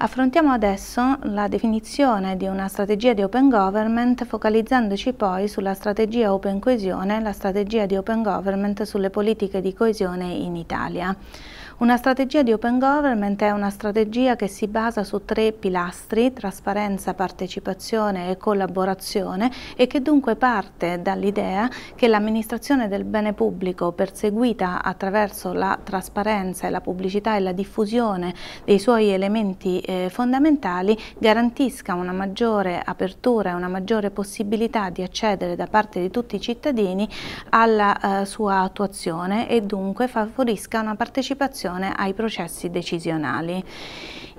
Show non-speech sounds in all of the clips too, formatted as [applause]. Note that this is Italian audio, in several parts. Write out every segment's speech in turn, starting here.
Affrontiamo adesso la definizione di una strategia di open government focalizzandoci poi sulla strategia open coesione e la strategia di open government sulle politiche di coesione in Italia. Una strategia di open government è una strategia che si basa su tre pilastri, trasparenza, partecipazione e collaborazione e che dunque parte dall'idea che l'amministrazione del bene pubblico perseguita attraverso la trasparenza e la pubblicità e la diffusione dei suoi elementi eh, fondamentali garantisca una maggiore apertura e una maggiore possibilità di accedere da parte di tutti i cittadini alla eh, sua attuazione e dunque favorisca una partecipazione partecipazione ai processi decisionali.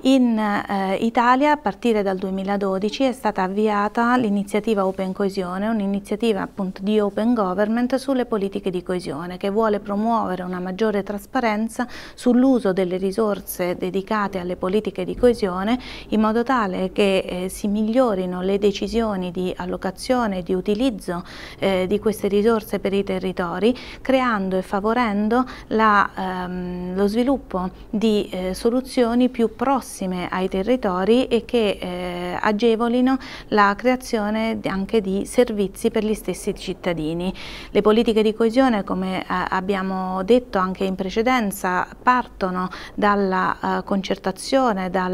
In eh, Italia a partire dal 2012 è stata avviata l'iniziativa Open Coesione, un'iniziativa appunto di Open Government sulle politiche di coesione che vuole promuovere una maggiore trasparenza sull'uso delle risorse dedicate alle politiche di coesione in modo tale che eh, si migliorino le decisioni di allocazione e di utilizzo eh, di queste risorse per i territori creando e favorendo la, ehm, lo sviluppo di eh, soluzioni più prossime prossime ai territori e che eh, agevolino la creazione anche di servizi per gli stessi cittadini. Le politiche di coesione, come eh, abbiamo detto anche in precedenza, partono dalla eh, concertazione, dai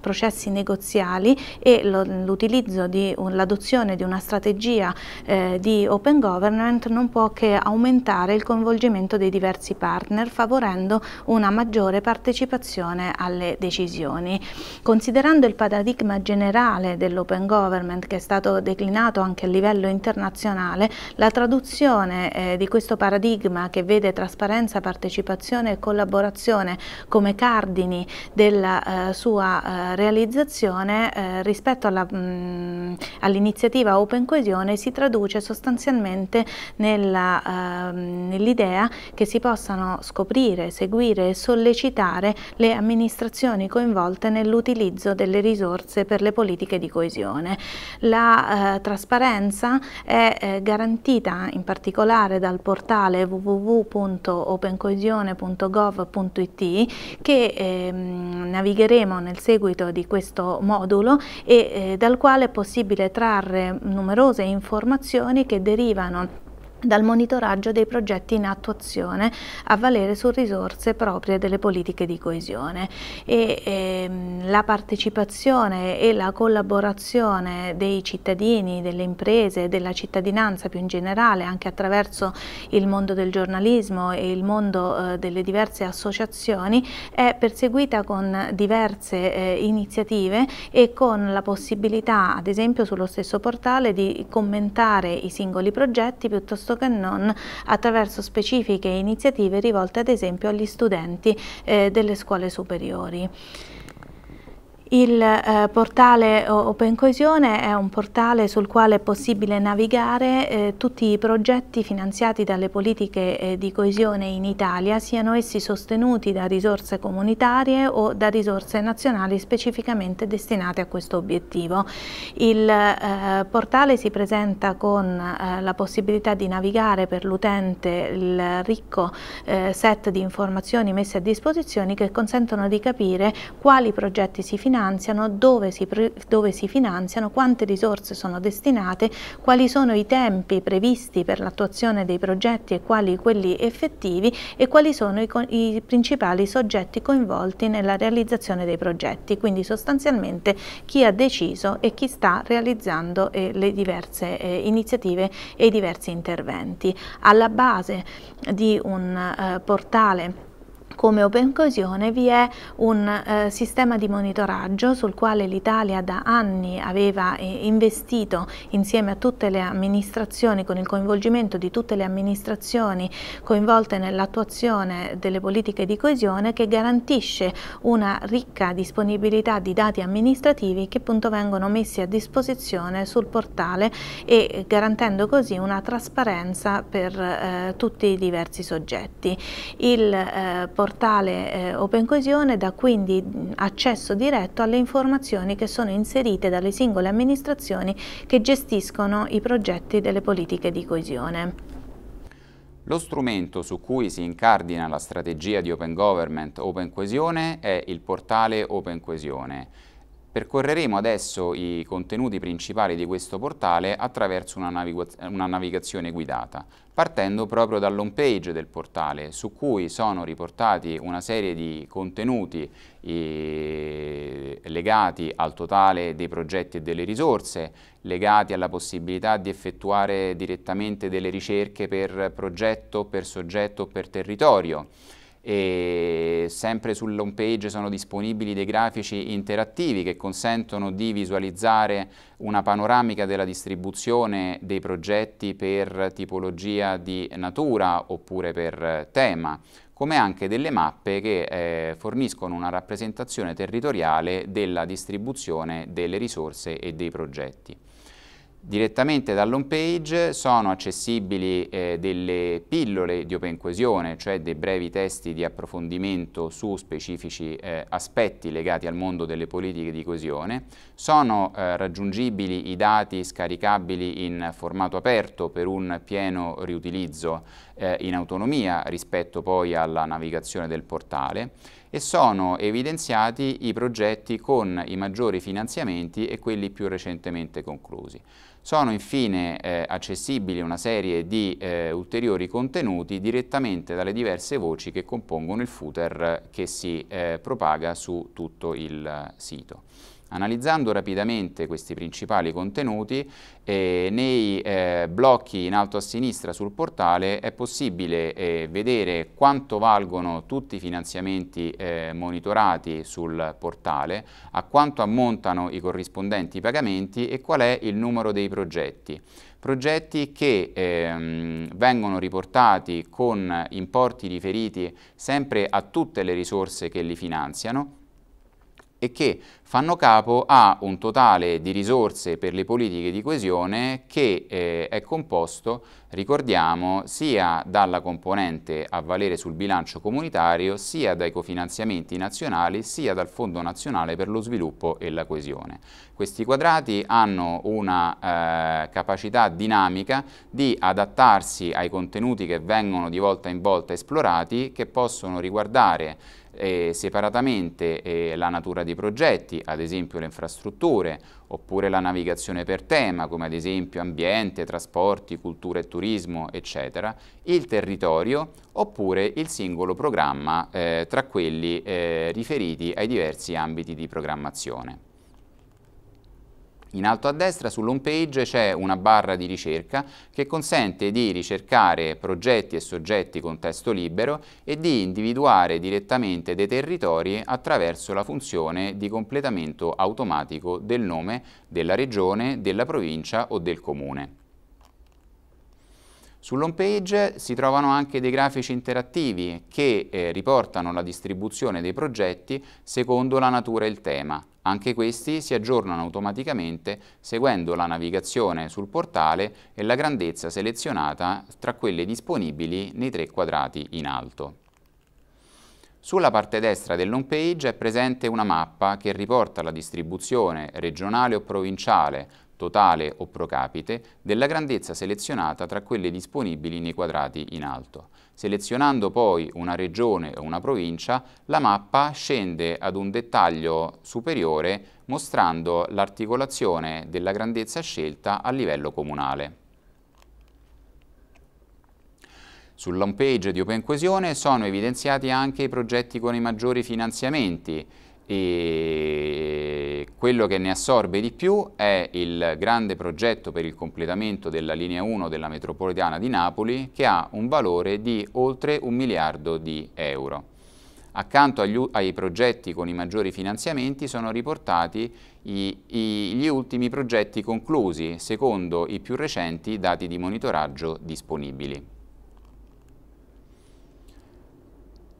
processi negoziali e l'utilizzo di l'adozione di una strategia eh, di open government non può che aumentare il coinvolgimento dei diversi partner, favorendo una maggiore partecipazione alle decisioni istituzioni, considerando il paradigma generale dell'open government che è stato declinato anche a livello internazionale, la traduzione eh, di questo paradigma che vede trasparenza, partecipazione e collaborazione come cardini della eh, sua eh, realizzazione eh, rispetto mm, all'iniziativa all Open Coesione si traduce sostanzialmente ehm, nell'idea che si possano scoprire, seguire e sollecitare le amministrazioni coinvolte coinvolte nell'utilizzo delle risorse per le politiche di coesione. La eh, trasparenza è eh, garantita in particolare dal portale www.opencoesione.gov.it che ehm, navigheremo nel seguito di questo modulo e eh, dal quale è possibile trarre numerose informazioni che derivano dal monitoraggio dei progetti in attuazione a valere su risorse proprie delle politiche di coesione e ehm, la partecipazione e la collaborazione dei cittadini, delle imprese, della cittadinanza più in generale anche attraverso il mondo del giornalismo e il mondo eh, delle diverse associazioni è perseguita con diverse eh, iniziative e con la possibilità ad esempio sullo stesso portale di commentare i singoli progetti piuttosto piuttosto che non attraverso specifiche iniziative rivolte ad esempio agli studenti eh, delle scuole superiori. Il eh, portale Open Coesione è un portale sul quale è possibile navigare eh, tutti i progetti finanziati dalle politiche eh, di coesione in Italia, siano essi sostenuti da risorse comunitarie o da risorse nazionali specificamente destinate a questo obiettivo. Il eh, portale si presenta con eh, la possibilità di navigare per l'utente il ricco eh, set di informazioni messe a disposizione che consentono di capire quali progetti si finanziano finanziano, dove si, dove si finanziano, quante risorse sono destinate, quali sono i tempi previsti per l'attuazione dei progetti e quali quelli effettivi e quali sono i, i principali soggetti coinvolti nella realizzazione dei progetti, quindi sostanzialmente chi ha deciso e chi sta realizzando eh, le diverse eh, iniziative e i diversi interventi. Alla base di un eh, portale come open coesione vi è un eh, sistema di monitoraggio sul quale l'Italia da anni aveva eh, investito insieme a tutte le amministrazioni con il coinvolgimento di tutte le amministrazioni coinvolte nell'attuazione delle politiche di coesione che garantisce una ricca disponibilità di dati amministrativi che appunto vengono messi a disposizione sul portale e garantendo così una trasparenza per eh, tutti i diversi soggetti. Il, eh, portale eh, Coesione dà quindi accesso diretto alle informazioni che sono inserite dalle singole amministrazioni che gestiscono i progetti delle politiche di coesione. Lo strumento su cui si incardina la strategia di Open Government Open Coesione è il portale Open Coesione. Percorreremo adesso i contenuti principali di questo portale attraverso una, navig una navigazione guidata partendo proprio dall'home page del portale su cui sono riportati una serie di contenuti legati al totale dei progetti e delle risorse, legati alla possibilità di effettuare direttamente delle ricerche per progetto, per soggetto, per territorio e sempre sull'home page sono disponibili dei grafici interattivi che consentono di visualizzare una panoramica della distribuzione dei progetti per tipologia di natura oppure per tema, come anche delle mappe che eh, forniscono una rappresentazione territoriale della distribuzione delle risorse e dei progetti. Direttamente dall'home page sono accessibili eh, delle pillole di open coesione, cioè dei brevi testi di approfondimento su specifici eh, aspetti legati al mondo delle politiche di coesione. Sono eh, raggiungibili i dati scaricabili in formato aperto per un pieno riutilizzo eh, in autonomia rispetto poi alla navigazione del portale e sono evidenziati i progetti con i maggiori finanziamenti e quelli più recentemente conclusi. Sono infine eh, accessibili una serie di eh, ulteriori contenuti direttamente dalle diverse voci che compongono il footer che si eh, propaga su tutto il sito. Analizzando rapidamente questi principali contenuti, eh, nei eh, blocchi in alto a sinistra sul portale è possibile eh, vedere quanto valgono tutti i finanziamenti eh, monitorati sul portale, a quanto ammontano i corrispondenti pagamenti e qual è il numero dei progetti progetti che ehm, vengono riportati con importi riferiti sempre a tutte le risorse che li finanziano e che fanno capo a un totale di risorse per le politiche di coesione che eh, è composto, ricordiamo, sia dalla componente a valere sul bilancio comunitario, sia dai cofinanziamenti nazionali, sia dal Fondo Nazionale per lo Sviluppo e la Coesione. Questi quadrati hanno una eh, capacità dinamica di adattarsi ai contenuti che vengono di volta in volta esplorati, che possono riguardare eh, separatamente eh, la natura dei progetti, ad esempio le infrastrutture, oppure la navigazione per tema, come ad esempio ambiente, trasporti, cultura e turismo, eccetera, il territorio, oppure il singolo programma eh, tra quelli eh, riferiti ai diversi ambiti di programmazione. In alto a destra sull'home page c'è una barra di ricerca che consente di ricercare progetti e soggetti con testo libero e di individuare direttamente dei territori attraverso la funzione di completamento automatico del nome, della regione, della provincia o del comune. Sull'home page si trovano anche dei grafici interattivi che eh, riportano la distribuzione dei progetti secondo la natura e il tema. Anche questi si aggiornano automaticamente seguendo la navigazione sul portale e la grandezza selezionata tra quelle disponibili nei tre quadrati in alto. Sulla parte destra dell'home page è presente una mappa che riporta la distribuzione regionale o provinciale totale o pro capite, della grandezza selezionata tra quelle disponibili nei quadrati in alto. Selezionando poi una regione o una provincia, la mappa scende ad un dettaglio superiore mostrando l'articolazione della grandezza scelta a livello comunale. Sull'home page di OpenQuesione sono evidenziati anche i progetti con i maggiori finanziamenti, e quello che ne assorbe di più è il grande progetto per il completamento della linea 1 della metropolitana di Napoli che ha un valore di oltre un miliardo di euro. Accanto agli, ai progetti con i maggiori finanziamenti sono riportati i, i, gli ultimi progetti conclusi secondo i più recenti dati di monitoraggio disponibili.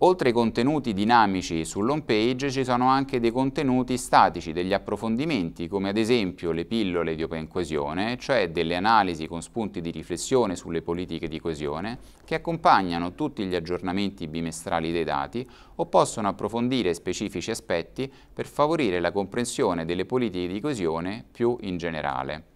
Oltre ai contenuti dinamici sull'home page ci sono anche dei contenuti statici, degli approfondimenti come ad esempio le pillole di Open Coesione, cioè delle analisi con spunti di riflessione sulle politiche di coesione che accompagnano tutti gli aggiornamenti bimestrali dei dati o possono approfondire specifici aspetti per favorire la comprensione delle politiche di coesione più in generale.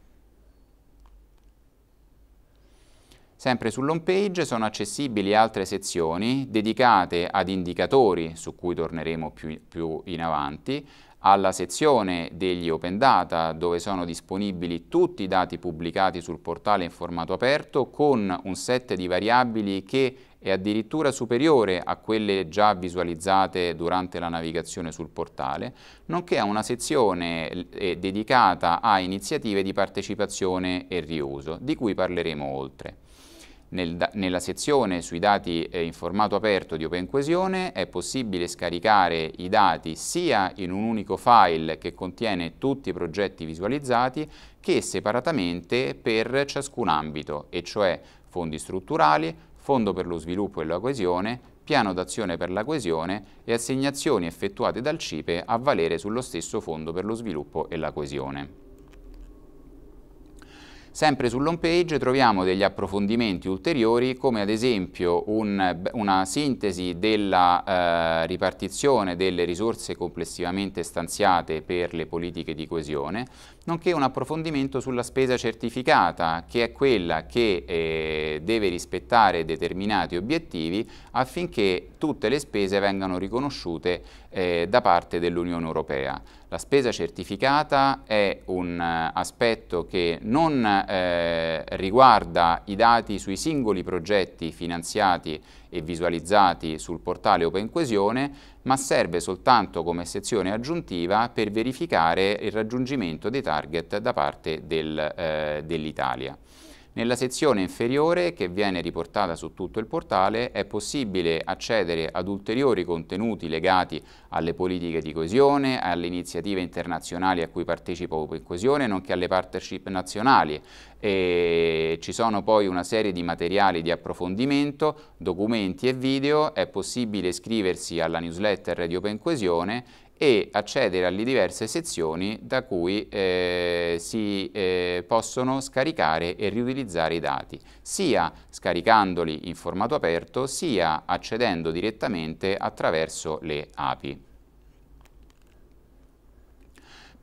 Sempre sull'home page sono accessibili altre sezioni dedicate ad indicatori, su cui torneremo più, più in avanti, alla sezione degli open data dove sono disponibili tutti i dati pubblicati sul portale in formato aperto con un set di variabili che è addirittura superiore a quelle già visualizzate durante la navigazione sul portale, nonché a una sezione dedicata a iniziative di partecipazione e riuso, di cui parleremo oltre. Nel, nella sezione sui dati eh, in formato aperto di Open OpenQuesione è possibile scaricare i dati sia in un unico file che contiene tutti i progetti visualizzati che separatamente per ciascun ambito, e cioè fondi strutturali, fondo per lo sviluppo e la coesione, piano d'azione per la coesione e assegnazioni effettuate dal CIPE a valere sullo stesso fondo per lo sviluppo e la coesione. Sempre sull'home page troviamo degli approfondimenti ulteriori come ad esempio un, una sintesi della eh, ripartizione delle risorse complessivamente stanziate per le politiche di coesione, nonché un approfondimento sulla spesa certificata che è quella che eh, deve rispettare determinati obiettivi affinché tutte le spese vengano riconosciute eh, da parte dell'Unione Europea. La spesa certificata è un eh, aspetto che non eh, riguarda i dati sui singoli progetti finanziati e visualizzati sul portale Open OpenQuesione, ma serve soltanto come sezione aggiuntiva per verificare il raggiungimento dei target da parte del, eh, dell'Italia. Nella sezione inferiore, che viene riportata su tutto il portale, è possibile accedere ad ulteriori contenuti legati alle politiche di coesione, alle iniziative internazionali a cui partecipa Open Coesione, nonché alle partnership nazionali. E ci sono poi una serie di materiali di approfondimento, documenti e video, è possibile iscriversi alla newsletter di Open Coesione e accedere alle diverse sezioni da cui eh, si eh, possono scaricare e riutilizzare i dati, sia scaricandoli in formato aperto, sia accedendo direttamente attraverso le API.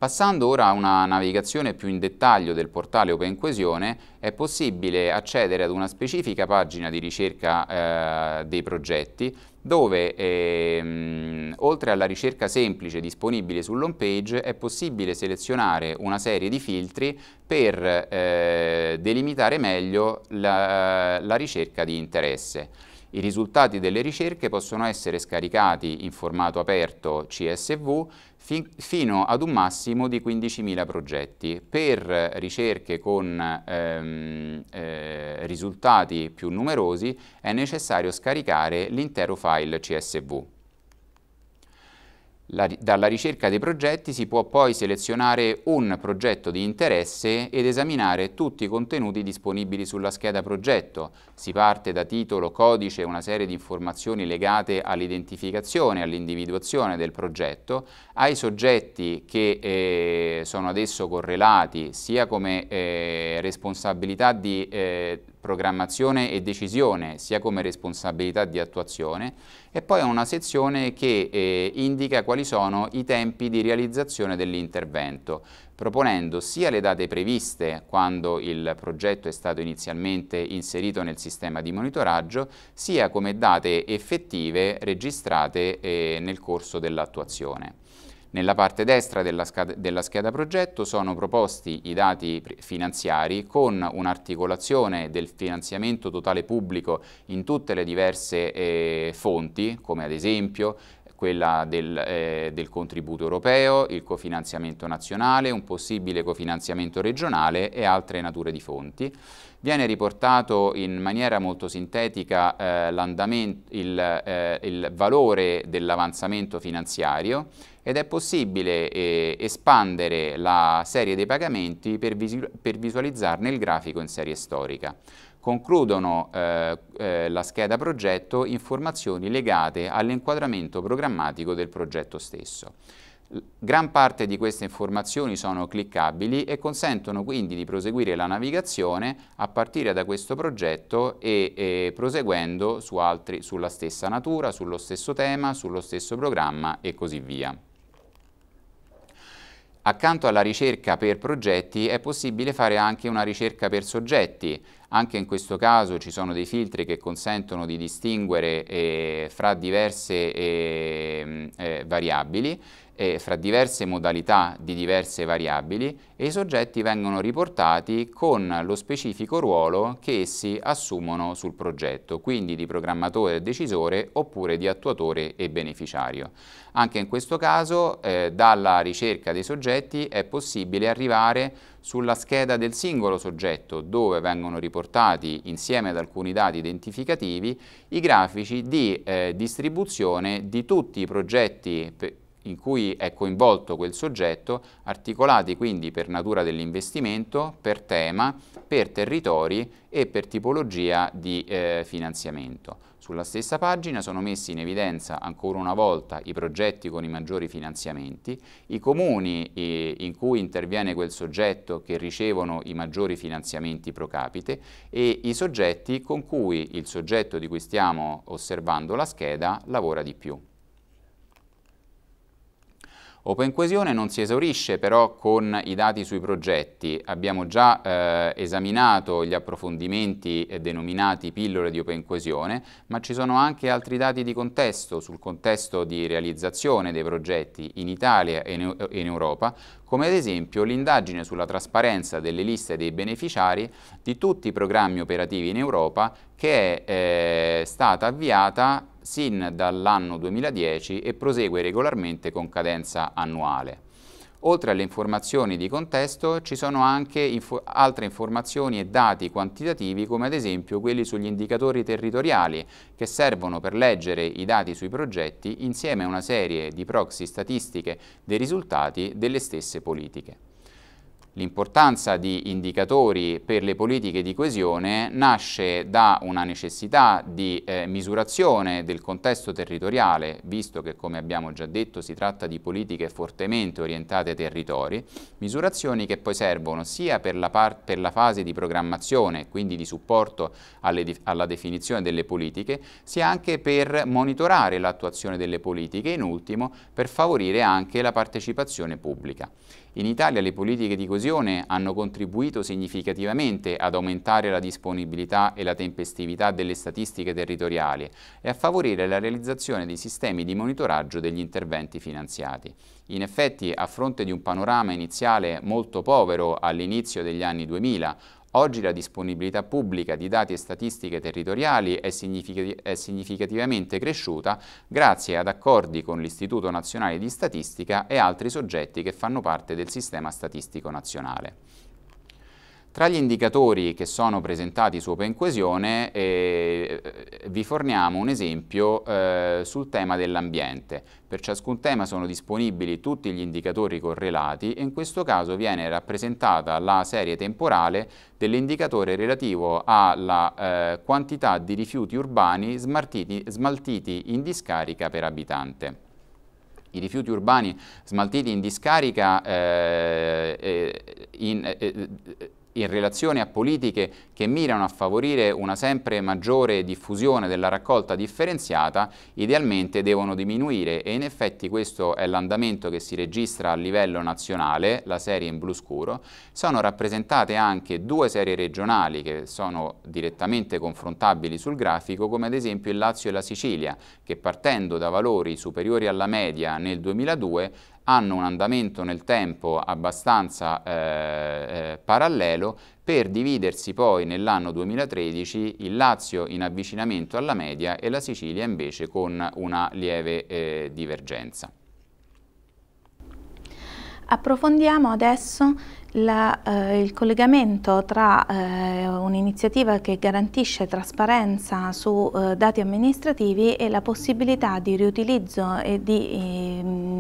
Passando ora a una navigazione più in dettaglio del portale Open OpenQuesione, è possibile accedere ad una specifica pagina di ricerca eh, dei progetti dove ehm, oltre alla ricerca semplice disponibile sull'home page è possibile selezionare una serie di filtri per eh, delimitare meglio la, la ricerca di interesse. I risultati delle ricerche possono essere scaricati in formato aperto CSV fi fino ad un massimo di 15.000 progetti. Per ricerche con ehm, eh, risultati più numerosi è necessario scaricare l'intero file CSV. La, dalla ricerca dei progetti si può poi selezionare un progetto di interesse ed esaminare tutti i contenuti disponibili sulla scheda progetto. Si parte da titolo, codice e una serie di informazioni legate all'identificazione e all'individuazione del progetto, ai soggetti che eh, sono adesso correlati sia come eh, responsabilità di eh, programmazione e decisione, sia come responsabilità di attuazione, e poi una sezione che eh, indica quali sono i tempi di realizzazione dell'intervento, proponendo sia le date previste quando il progetto è stato inizialmente inserito nel sistema di monitoraggio, sia come date effettive registrate eh, nel corso dell'attuazione. Nella parte destra della, della scheda progetto sono proposti i dati finanziari con un'articolazione del finanziamento totale pubblico in tutte le diverse eh, fonti, come ad esempio quella del, eh, del, contributo europeo, il cofinanziamento nazionale, un possibile cofinanziamento regionale e altre nature di fonti. Viene riportato in maniera molto sintetica eh, il, eh, il valore dell'avanzamento finanziario ed è possibile eh, espandere la serie dei pagamenti per, visu per, visualizzarne il grafico in serie storica concludono eh, eh, la scheda progetto informazioni legate all'inquadramento programmatico del progetto stesso. Gran parte di queste informazioni sono cliccabili e consentono quindi di proseguire la navigazione a partire da questo progetto e, e proseguendo su altri, sulla stessa natura, sullo stesso tema, sullo stesso programma e così via. Accanto alla ricerca per progetti è possibile fare anche una ricerca per soggetti. Anche in questo caso ci sono dei filtri che consentono di distinguere eh, fra diverse ehm, eh, variabili eh, fra diverse modalità di diverse variabili e i soggetti vengono riportati con lo specifico ruolo che essi assumono sul progetto, quindi di programmatore e decisore oppure di attuatore e beneficiario. Anche in questo caso eh, dalla ricerca dei soggetti è possibile arrivare sulla scheda del singolo soggetto dove vengono riportati insieme ad alcuni dati identificativi i grafici di eh, distribuzione di tutti i progetti in cui è coinvolto quel soggetto, articolati quindi per natura dell'investimento, per tema, per territori e per tipologia di eh, finanziamento. Sulla stessa pagina sono messi in evidenza ancora una volta i progetti con i maggiori finanziamenti, i comuni eh, in cui interviene quel soggetto che ricevono i maggiori finanziamenti pro capite e i soggetti con cui il soggetto di cui stiamo osservando la scheda lavora di più. Open OpenQuesione non si esaurisce però con i dati sui progetti, abbiamo già eh, esaminato gli approfondimenti eh, denominati pillole di Open OpenQuesione, ma ci sono anche altri dati di contesto sul contesto di realizzazione dei progetti in Italia e in, in Europa, come ad esempio l'indagine sulla trasparenza delle liste dei beneficiari di tutti i programmi operativi in Europa che è eh, stata avviata sin dall'anno 2010 e prosegue regolarmente con cadenza annuale. Oltre alle informazioni di contesto ci sono anche info altre informazioni e dati quantitativi come ad esempio quelli sugli indicatori territoriali che servono per leggere i dati sui progetti insieme a una serie di proxy statistiche dei risultati delle stesse politiche. L'importanza di indicatori per le politiche di coesione nasce da una necessità di eh, misurazione del contesto territoriale, visto che come abbiamo già detto si tratta di politiche fortemente orientate ai territori, misurazioni che poi servono sia per la, per la fase di programmazione, quindi di supporto di alla definizione delle politiche, sia anche per monitorare l'attuazione delle politiche e in ultimo per favorire anche la partecipazione pubblica. In Italia le politiche di coesione hanno contribuito significativamente ad aumentare la disponibilità e la tempestività delle statistiche territoriali e a favorire la realizzazione di sistemi di monitoraggio degli interventi finanziati. In effetti, a fronte di un panorama iniziale molto povero all'inizio degli anni 2000, Oggi la disponibilità pubblica di dati e statistiche territoriali è, significati è, significativamente cresciuta grazie ad accordi con l'Istituto Nazionale di Statistica e altri soggetti che fanno parte del sistema statistico nazionale. Tra gli indicatori che sono presentati su OpenQuesione eh, vi forniamo un esempio eh, sul tema dell'ambiente. Per ciascun tema sono disponibili tutti gli indicatori correlati e in questo caso viene rappresentata la serie temporale dell'indicatore relativo alla eh, quantità di rifiuti urbani smaltiti in discarica per abitante i rifiuti urbani smaltiti in discarica eh, in, eh, in relazione a politiche che mirano a favorire una sempre maggiore diffusione della raccolta differenziata, idealmente devono diminuire e in effetti questo è l'andamento che si registra a livello nazionale, la serie in blu scuro. Sono rappresentate anche due serie regionali che sono direttamente confrontabili sul grafico, come ad esempio il Lazio e la Sicilia, che partendo da valori superiori alla media nel 2002 hanno un andamento nel tempo abbastanza eh, eh parallelo per dividersi poi nell'anno 2013 il Lazio in avvicinamento alla media e la Sicilia invece con una lieve eh, divergenza. Approfondiamo adesso la, eh, il collegamento tra eh, un'iniziativa che garantisce trasparenza su eh, dati amministrativi e la possibilità di riutilizzo e di ehm,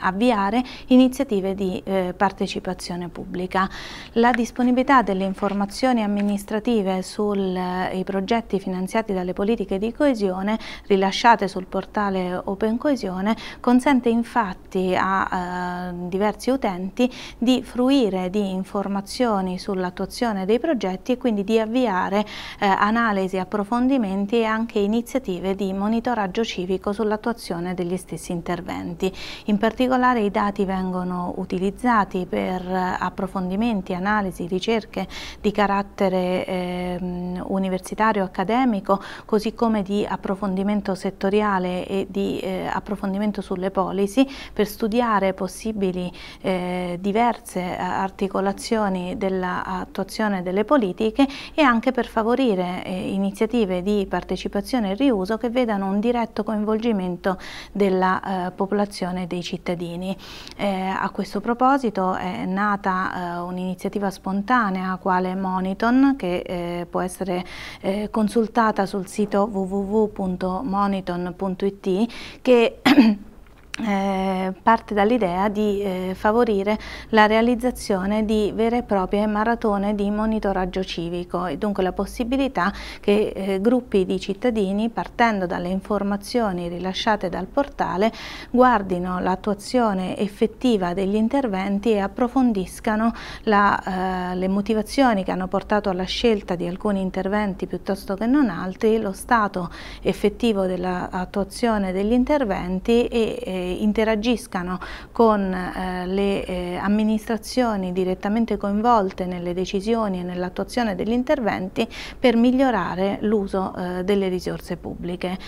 avviare iniziative di eh, partecipazione pubblica. La disponibilità delle informazioni amministrative sui eh, progetti finanziati dalle politiche di coesione rilasciate sul portale Open Coesione consente infatti a eh, diversi utenti di fruire di informazioni sull'attuazione dei progetti e quindi di avviare eh, analisi, approfondimenti e anche iniziative di monitoraggio civico sull'attuazione degli stessi interventi. In particolare particolare i dati vengono utilizzati per eh, approfondimenti, analisi, ricerche di carattere eh, universitario, accademico, così come di approfondimento settoriale e di eh, approfondimento sulle policy per studiare possibili eh, diverse eh, articolazioni dell'attuazione delle politiche e anche per favorire eh, iniziative di partecipazione e riuso che vedano un diretto coinvolgimento della popolazione dei cittadini cittadini. Eh, a questo proposito è nata eh, un'iniziativa spontanea quale Moniton che eh, può essere eh, consultata sul sito www.moniton.it che [clears throat] Eh, parte dall'idea di eh, favorire la realizzazione di vere e proprie maratone di monitoraggio civico e dunque la possibilità che eh, gruppi di cittadini partendo dalle informazioni rilasciate dal portale guardino l'attuazione effettiva degli interventi e approfondiscano la, eh, le motivazioni che hanno portato alla scelta di alcuni interventi piuttosto che non altri, lo stato effettivo dell'attuazione degli interventi e eh, interagiscano con eh, le eh, amministrazioni direttamente coinvolte nelle decisioni e nell'attuazione degli interventi per migliorare l'uso eh, delle risorse pubbliche.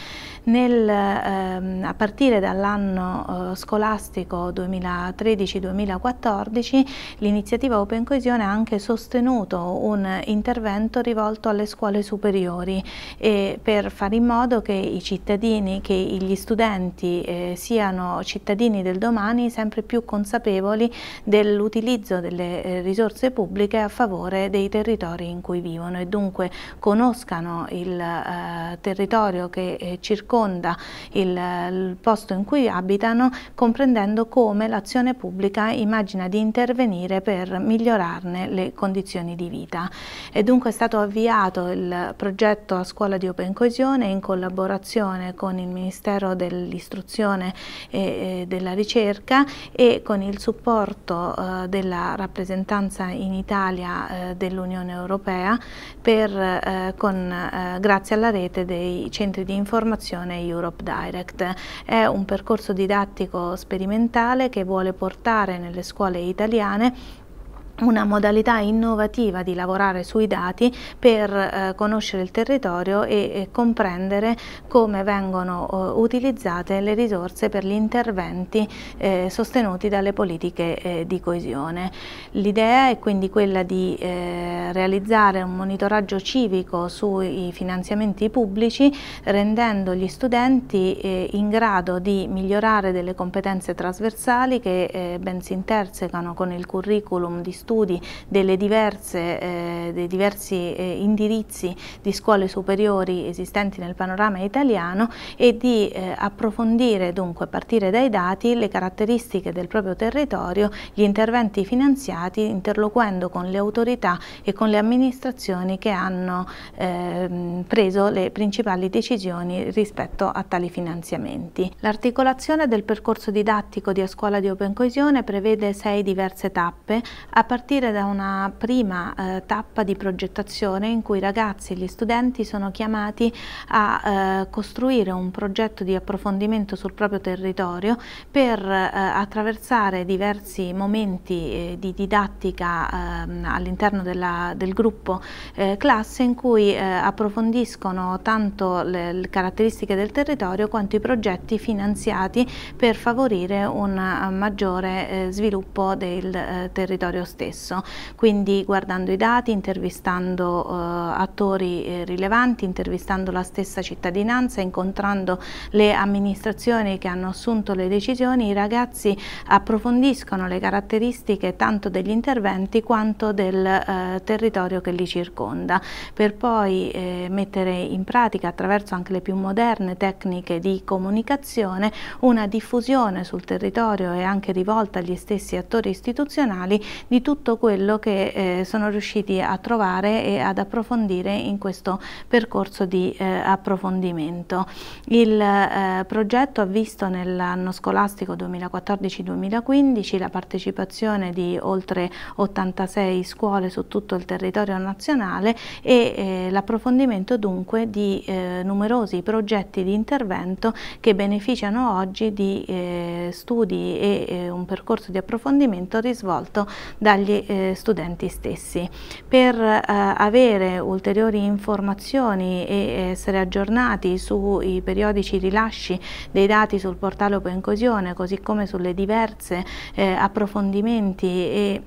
Nel, ehm, a partire dall'anno eh, scolastico 2013-2014 l'iniziativa Open Coesione ha anche sostenuto un intervento rivolto alle scuole superiori per fare in modo che i cittadini, che gli studenti eh, siano cittadini del domani sempre più consapevoli dell'utilizzo delle eh, risorse pubbliche a favore dei territori in cui vivono e dunque conoscano il eh, territorio che eh, circonda il, eh, il posto in cui abitano comprendendo come l'azione pubblica immagina di intervenire per migliorarne le condizioni di vita. E dunque è stato avviato il progetto a scuola di Open Coesione in collaborazione con il Ministero dell'Istruzione e della ricerca e con il supporto eh, della rappresentanza in Italia eh, dell'Unione Europea per, eh, con, grazie alla rete dei centri di informazione Europe Direct. È un percorso didattico sperimentale che vuole portare nelle scuole italiane una modalità innovativa di lavorare sui dati per eh, conoscere il territorio e, e comprendere come vengono eh, utilizzate le risorse per gli interventi eh, sostenuti dalle politiche eh, di coesione. L'idea è quindi quella di eh, realizzare un monitoraggio civico sui finanziamenti pubblici rendendo gli studenti eh, in grado di migliorare delle competenze trasversali che ben si intersecano con il curriculum di studio studi diverse, eh, dei diversi eh, indirizzi di scuole superiori esistenti nel panorama italiano e di eh, approfondire dunque a partire dai dati le caratteristiche del proprio territorio, gli interventi finanziati interloquendo con le autorità e con le amministrazioni che hanno ehm, preso le principali decisioni rispetto a tali finanziamenti. L'articolazione del percorso didattico di A Scuola di Open Coesione prevede sei diverse tappe a partire da una prima eh, tappa di progettazione in cui i ragazzi e gli studenti sono chiamati a eh, costruire un progetto di approfondimento sul proprio territorio per eh, attraversare diversi momenti eh, di didattica ehm, all'interno del gruppo eh, classe in cui eh, approfondiscono tanto le, le, caratteristiche del territorio quanto i progetti finanziati per favorire un maggiore sviluppo del territorio stesso stesso, quindi guardando i dati, intervistando eh, attori eh, rilevanti, intervistando la stessa cittadinanza, incontrando le amministrazioni che hanno assunto le decisioni, i ragazzi approfondiscono le caratteristiche tanto degli interventi quanto del eh, territorio che li circonda, per poi eh, mettere in pratica attraverso anche le più moderne tecniche di comunicazione una diffusione sul territorio e anche rivolta agli stessi attori istituzionali di tutte tutto quello che eh, sono riusciti a trovare e ad approfondire in questo percorso di eh, approfondimento. Il eh, progetto ha visto nell'anno scolastico 2014-2015 la partecipazione di oltre 86 scuole su tutto il territorio nazionale e eh, l'approfondimento dunque di eh, numerosi progetti di intervento che beneficiano oggi di eh, studi e un percorso di approfondimento risvolto dagli dagli eh, studenti stessi. Per eh, avere ulteriori informazioni e eh, essere aggiornati sui periodici rilasci dei dati sul portale Open Coesione, così come sulle diverse eh, approfondimenti e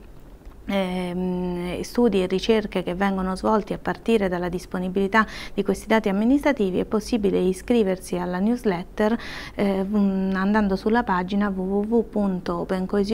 Ehm, studi e ricerche che vengono svolti a partire dalla disponibilità di questi dati amministrativi è possibile iscriversi alla newsletter eh, andando sulla pagina www.opencoesione.com